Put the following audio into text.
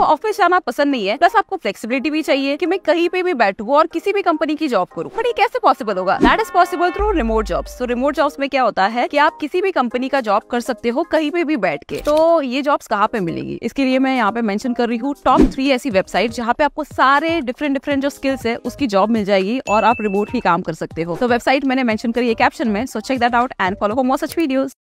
आपको ऑफिस जाना पसंद नहीं है प्लस आपको फ्लेक्सिबिलिटी भी चाहिए कि मैं कहीं पे भी बैठू और किसी भी कंपनी की जॉब करूँ बट ये कैसे पॉसिबल होगा that is possible through remote job तो रिमोट जॉब्स में क्या होता है की आप किसी भी कंपनी का जॉब कर सकते हो कहीं पे भी बैठ के तो ये जॉब कहाँ पे मिलेगी इसके लिए मैं यहाँ पे मैंशन कर रही हूँ टॉप थ्री ऐसी वेबसाइट जहाँ पे आपको सारे डिफरेंट डिफरेंट जो स्किल्स है उसकी जॉब मिल जाएगी और आप रिमोटली काम कर सकते हो तो वेबसाइट मैंने मेंशन करी है कैप्शन में so check that out and follow for more such videos